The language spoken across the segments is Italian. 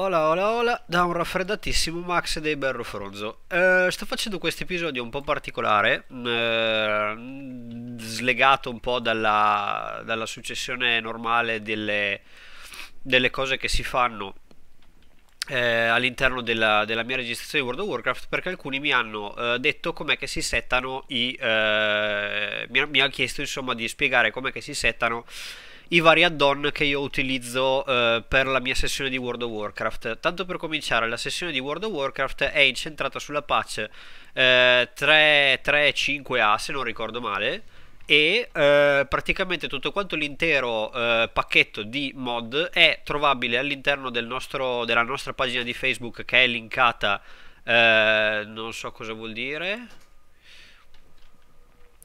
Hola hola hola da un raffreddatissimo Max dei Berro Fronzo eh, Sto facendo questo episodio un po' particolare eh, Slegato un po' dalla, dalla successione normale delle, delle, cose che si fanno eh, all'interno della, della, mia registrazione di World of Warcraft Perché alcuni mi hanno eh, detto com'è che si settano i... Eh, mi, mi ha chiesto insomma di spiegare com'è che si settano i vari add-on che io utilizzo eh, per la mia sessione di World of Warcraft. Tanto per cominciare, la sessione di World of Warcraft è incentrata sulla patch eh, 3.5a, se non ricordo male, e eh, praticamente tutto quanto l'intero eh, pacchetto di mod è trovabile all'interno del della nostra pagina di Facebook che è linkata, eh, non so cosa vuol dire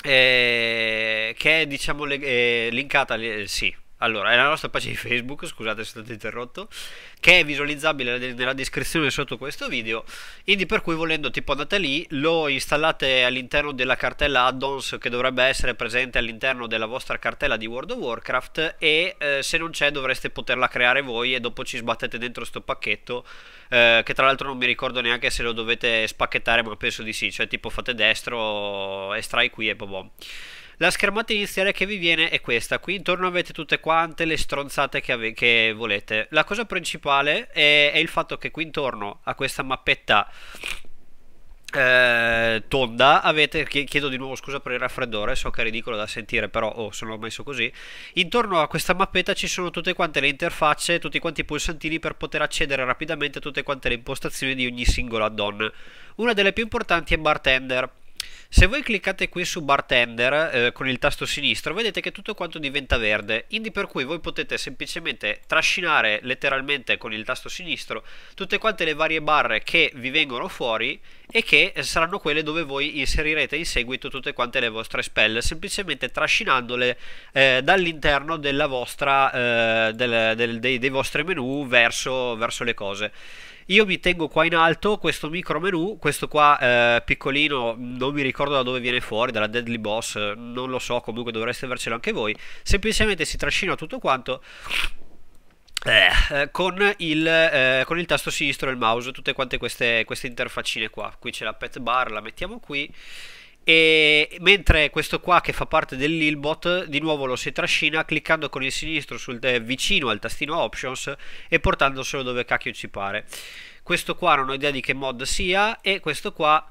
eh, che è diciamo le, eh, linkata, eh, sì, allora, è la nostra pagina di Facebook, scusate se sono stato interrotto, che è visualizzabile nella descrizione sotto questo video, quindi per cui volendo tipo andate lì, lo installate all'interno della cartella add-ons che dovrebbe essere presente all'interno della vostra cartella di World of Warcraft e eh, se non c'è dovreste poterla creare voi e dopo ci sbattete dentro questo pacchetto eh, che tra l'altro non mi ricordo neanche se lo dovete spacchettare ma penso di sì, cioè tipo fate destro, estrai qui e bobom. La schermata iniziale che vi viene è questa, qui intorno avete tutte quante le stronzate che, che volete. La cosa principale è, è il fatto che qui intorno a questa mappetta eh, tonda avete chiedo di nuovo scusa per il raffreddore so che è ridicolo da sentire però oh, sono messo così intorno a questa mappetta ci sono tutte quante le interfacce tutti quanti i pulsantini per poter accedere rapidamente a tutte quante le impostazioni di ogni singolo add-on una delle più importanti è bartender se voi cliccate qui su bartender eh, con il tasto sinistro vedete che tutto quanto diventa verde, quindi per cui voi potete semplicemente trascinare letteralmente con il tasto sinistro tutte quante le varie barre che vi vengono fuori e che saranno quelle dove voi inserirete in seguito tutte quante le vostre spell, semplicemente trascinandole eh, dall'interno eh, del, del, dei, dei, vostri menu verso, verso le cose. Io mi tengo qua in alto questo micro menu, questo qua eh, piccolino, non mi ricordo da dove viene fuori, dalla Deadly Boss, non lo so, comunque dovreste avercelo anche voi. Semplicemente si trascina tutto quanto eh, con, il, eh, con, il, tasto sinistro del mouse, tutte quante queste, queste interfaccine qua. Qui c'è la pet bar, la mettiamo qui. E mentre questo qua che fa parte dell'Ilbot di nuovo lo si trascina cliccando con il sinistro sul vicino al tastino options e portandoselo dove cacchio ci pare questo qua non ho idea di che mod sia e questo qua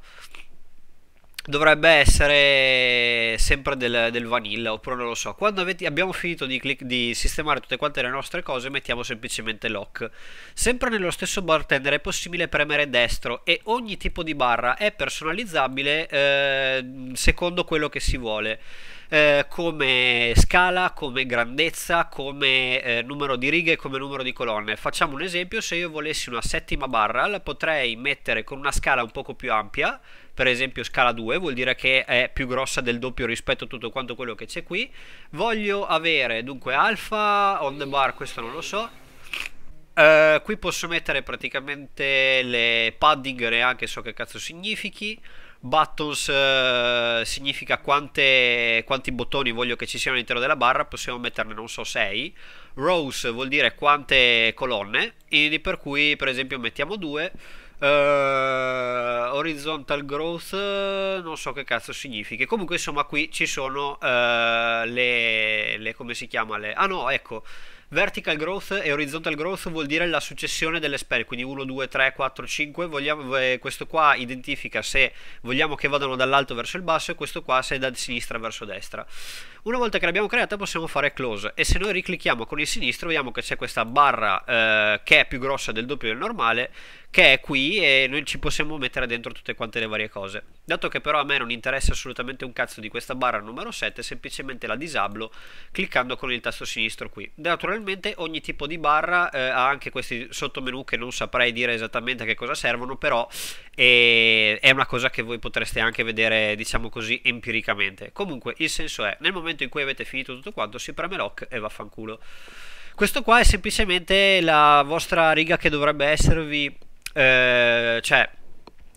dovrebbe essere sempre del, del, vanilla oppure non lo so quando avete, abbiamo finito di, click, di, sistemare tutte quante le nostre cose mettiamo semplicemente lock sempre nello stesso bartender è possibile premere destro e ogni tipo di barra è personalizzabile eh, secondo quello che si vuole eh, come scala, come grandezza, come eh, numero di righe, come numero di colonne. Facciamo un esempio, se io volessi una settima barra la potrei mettere con una scala un poco più ampia, per esempio scala 2, vuol dire che è più grossa del doppio rispetto a tutto quanto quello che c'è qui. Voglio avere dunque alfa, on the bar, questo non lo so, Uh, qui posso mettere praticamente le padding, neanche so che cazzo significhi. Buttons uh, significa quante, quanti bottoni voglio che ci siano all'interno della barra, possiamo metterne non so 6. Rows vuol dire quante colonne, per cui per esempio mettiamo 2. Uh, eh, horizontal growth non so che cazzo significhi comunque insomma qui ci sono le, le come si chiama le ah no ecco Vertical growth e horizontal growth vuol dire la successione delle spell, quindi 1, 2, 3, 4, 5, vogliamo, eh, questo qua identifica se vogliamo che vadano dall'alto verso il basso e questo qua se è da sinistra verso destra. Una volta che l'abbiamo creata possiamo fare close e se noi riclicchiamo con il sinistro vediamo che c'è questa barra eh, che è più grossa del doppio del normale che è qui e noi ci possiamo mettere dentro tutte quante le varie cose. Dato che però a me non interessa assolutamente un cazzo di questa barra numero 7, semplicemente la disablo cliccando con il tasto sinistro qui. Naturalmente ogni tipo di barra eh, ha anche questi sottomenu che non saprei dire esattamente a che cosa servono, però eh, è una cosa che voi potreste anche vedere, diciamo così, empiricamente. Comunque il senso è, nel momento in cui avete finito tutto quanto, si preme lock e vaffanculo. Questo qua è semplicemente la vostra riga che dovrebbe esservi eh, cioè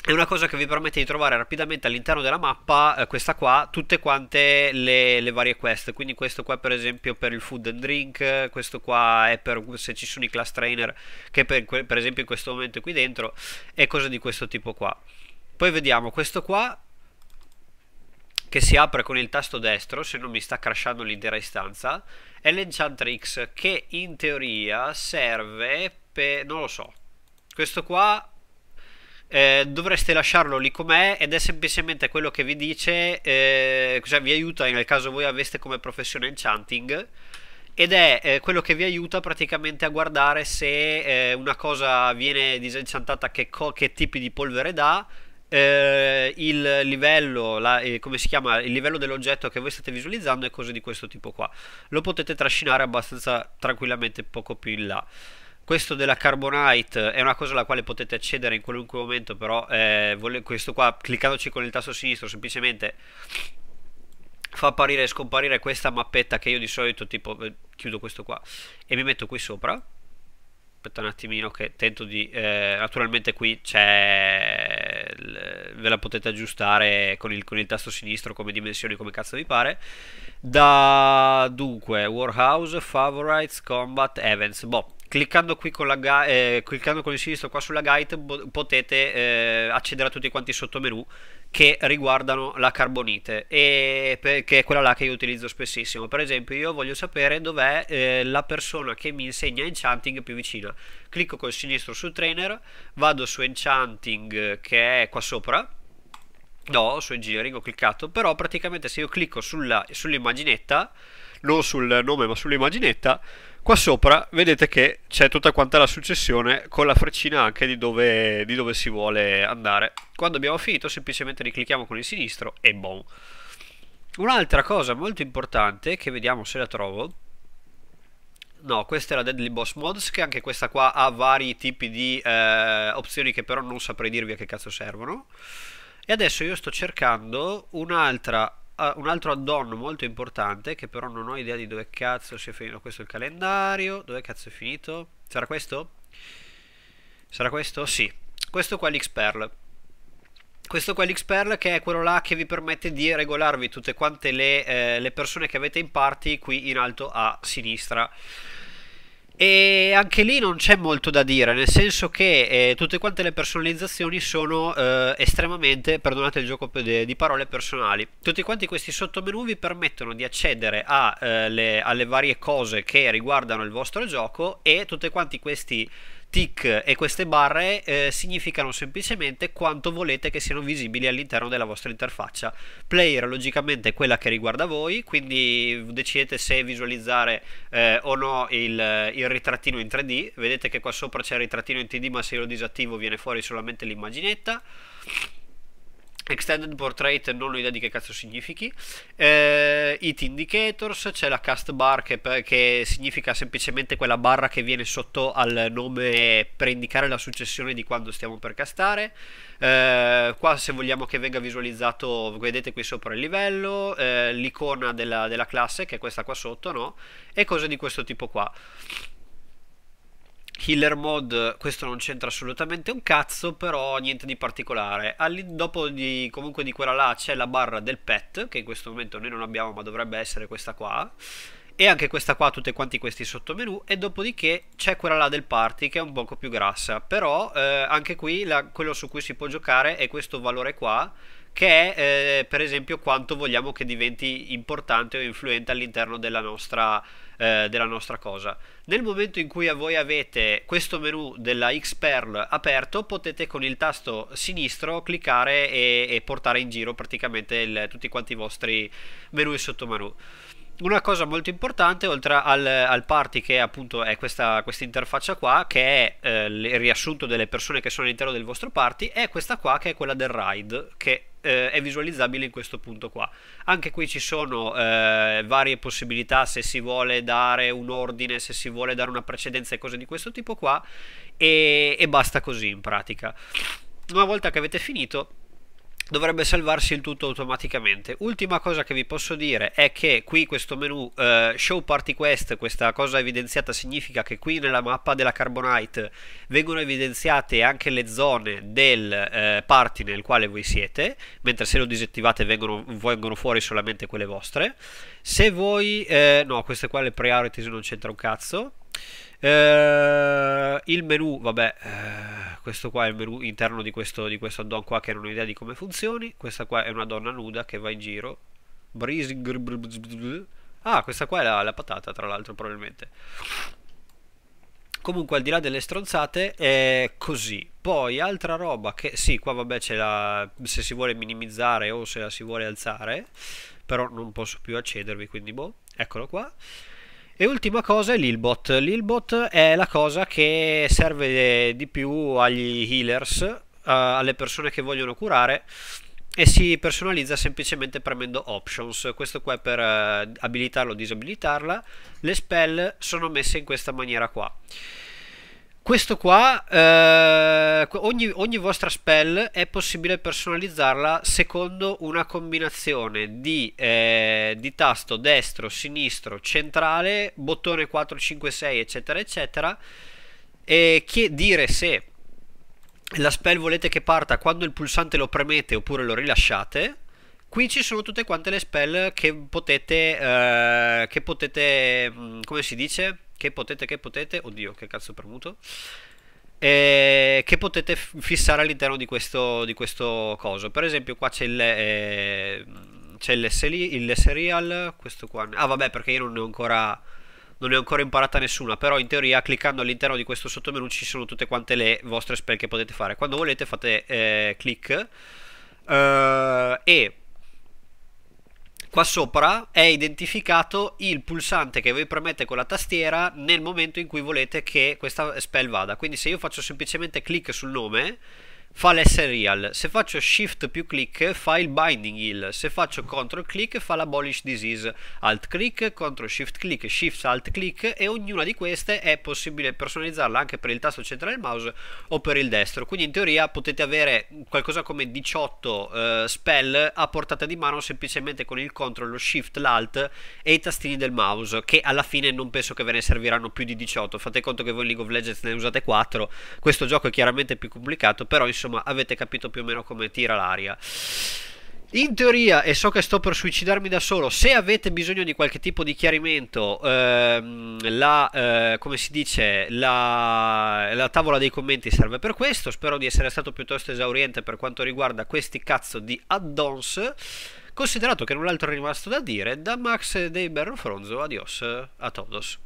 è una cosa che vi permette di trovare rapidamente all'interno della mappa eh, questa qua tutte quante le, le, varie quest quindi questo qua per esempio per il food and drink questo qua è per se ci sono i class trainer che per, per esempio in questo momento è qui dentro e cose di questo tipo qua poi vediamo questo qua che si apre con il tasto destro se non mi sta crashando l'intera istanza è l'enchantrix che in teoria serve per non lo so questo qua eh, dovreste lasciarlo lì com'è ed è semplicemente quello che vi dice, eh, cioè vi aiuta nel caso voi aveste come professione enchanting ed è eh, quello che vi aiuta praticamente a guardare se eh, una cosa viene disenchantata che, che tipi di polvere dà eh, il livello, la, eh, come si chiama, il livello dell'oggetto che voi state visualizzando e cose di questo tipo qua. Lo potete trascinare abbastanza tranquillamente poco più in là questo della Carbonite è una cosa alla quale potete accedere in qualunque momento, però eh, questo qua, cliccandoci con il tasto sinistro, semplicemente fa apparire e scomparire questa mappetta che io di solito tipo eh, chiudo questo qua e mi metto qui sopra. Aspetta un attimino che tento di... Eh, naturalmente qui c'è... ve la potete aggiustare con il, con il tasto sinistro come dimensioni, come cazzo vi pare. Da... dunque, Warhouse, Favorites, Combat, Events. Boh, cliccando qui con, la, eh, cliccando con il sinistro qua sulla guide potete eh, accedere a tutti quanti i sottomenu che riguardano la carbonite e che è quella là che io utilizzo spessissimo per esempio io voglio sapere dov'è eh, la persona che mi insegna enchanting più vicina clicco col sinistro su trainer vado su enchanting che è qua sopra no su engineering ho cliccato però praticamente se io clicco sull'immaginetta sull non sul nome ma sull'immaginetta Qua sopra vedete che c'è tutta quanta la successione con la freccina anche di dove, di dove, si vuole andare. Quando abbiamo finito semplicemente riclicchiamo con il sinistro e boom. Un'altra cosa molto importante che vediamo se la trovo. No, questa è la Deadly Boss Mods che anche questa qua ha vari tipi di eh, opzioni che però non saprei dirvi a che cazzo servono. E adesso io sto cercando un'altra Ah, un altro add-on molto importante che però non ho idea di dove cazzo sia finito questo il calendario. Dove cazzo è finito? Sarà questo? Sarà questo? Sì. Questo qua è lx Questo qua è lx che è quello là che vi permette di regolarvi tutte quante le, eh, le persone che avete in party qui in alto a sinistra. E anche lì non c'è molto da dire, nel senso che eh, tutte quante le personalizzazioni sono eh, estremamente, perdonate il gioco di, di, parole personali, tutti quanti questi sottomenu vi permettono di accedere a, eh, le, alle varie cose che riguardano il vostro gioco e tutti quanti questi tick e queste barre eh, significano semplicemente quanto volete che siano visibili all'interno della vostra interfaccia. Player logicamente è quella che riguarda voi, quindi decidete se visualizzare eh, o no il, il, ritrattino in 3D. Vedete che qua sopra c'è il ritrattino in 3D, ma se io lo disattivo viene fuori solamente l'immaginetta. Extended Portrait non ho idea di che cazzo significhi. Eh, it Indicators, c'è la cast bar che, che, significa semplicemente quella barra che viene sotto al nome per indicare la successione di quando stiamo per castare. Eh, qua se vogliamo che venga visualizzato, vedete qui sopra il livello, eh, l'icona della, della classe che è questa qua sotto, no? E cose di questo tipo qua. Healer mod, questo non c'entra assolutamente un cazzo, però niente di particolare. All'in- dopo di, comunque di quella là c'è la barra del pet, che in questo momento noi non abbiamo, ma dovrebbe essere questa qua. E anche questa qua, tutti quanti questi sottomenu. E dopodiché c'è quella là del party, che è un poco più grassa. Però eh, anche qui la, quello su cui si può giocare è questo valore qua, che è eh, per esempio quanto vogliamo che diventi importante o influente all'interno della nostra eh, della nostra cosa. Nel momento in cui voi avete questo menu della Xperl aperto, potete con il tasto sinistro cliccare e, e portare in giro praticamente il, tutti quanti i vostri menu e sottomenu una cosa molto importante, oltre al, al party che appunto è questa interfaccia qua, che è eh, il riassunto delle persone che sono all'interno del vostro party, è questa qua che è quella del ride, che eh, è visualizzabile in questo punto qua. Anche qui ci sono eh, varie possibilità se si vuole dare un ordine, se si vuole dare una precedenza e cose di questo tipo qua, e, e basta così in pratica. Una volta che avete finito dovrebbe salvarsi il tutto automaticamente. Ultima cosa che vi posso dire è che qui questo menu eh, Show Party Quest, questa cosa evidenziata significa che qui nella mappa della Carbonite vengono evidenziate anche le zone del eh, party nel quale voi siete, mentre se lo disattivate vengono, vengono fuori solamente quelle vostre. Se voi... Eh, no, queste qua le priorities non c'entra un cazzo eh, il menu, vabbè, eh, questo qua è il menu interno di questo, di questo addon qua che non ho idea di come funzioni. Questa qua è una donna nuda che va in giro. Ah, questa qua è la, la patata, tra l'altro, probabilmente. Comunque, al di là delle stronzate, è così. Poi, altra roba che... Sì, qua vabbè c'è la... se si vuole minimizzare o se la si vuole alzare. Però non posso più accedervi, quindi boh. Eccolo qua. E ultima cosa è l'Ilbot. L'Ilbot è la cosa che serve di più agli healers, eh, alle persone che vogliono curare e si personalizza semplicemente premendo options questo qua è per eh, abilitarla o disabilitarla le spell sono messe in questa maniera qua questo qua, eh, ogni, ogni, vostra spell è possibile personalizzarla secondo una combinazione di, eh, di tasto destro, sinistro, centrale, bottone 4, 5, 6, eccetera, eccetera, e che dire se la spell volete che parta quando il pulsante lo premete oppure lo rilasciate Qui ci sono tutte quante le spell che potete, eh, che potete, mm, come si dice? Che potete, che potete, oddio che cazzo permuto eh, che potete fissare all'interno di questo, di questo coso. Per esempio, qua c'è il. Eh, c'è il, il serial, questo qua. Ah, vabbè, perché io non ne ho ancora. Non ne ho ancora imparata nessuna. Però in teoria, cliccando all'interno di questo sottomenu ci sono tutte quante le vostre spell che potete fare. Quando volete fate eh, clic. Eh, e Qua sopra è identificato il pulsante che voi premete con la tastiera nel momento in cui volete che questa spell vada. Quindi se io faccio semplicemente clic sul nome fa l'sreal, se faccio shift più click fa il binding heal, se faccio control click fa l'abolish disease, alt click, control shift click, shift alt click e ognuna di queste è possibile personalizzarla anche per il tasto centrale del mouse o per il destro, quindi in teoria potete avere qualcosa come 18 eh, spell a portata di mano semplicemente con il control, lo shift, l'alt e i tastini del mouse che alla fine non penso che ve ne serviranno più di 18, fate conto che voi in League of Legends ne usate 4, questo gioco è chiaramente più complicato però insomma insomma avete capito più o meno come tira l'aria. In teoria, e so che sto per suicidarmi da solo, se avete bisogno di qualche tipo di chiarimento, ehm, la, eh, come si dice, la, la, tavola dei commenti serve per questo. Spero di essere stato piuttosto esauriente per quanto riguarda questi cazzo di add-ons. Considerato che null'altro è rimasto da dire, da Max dei Berro Fronzo, adios a todos.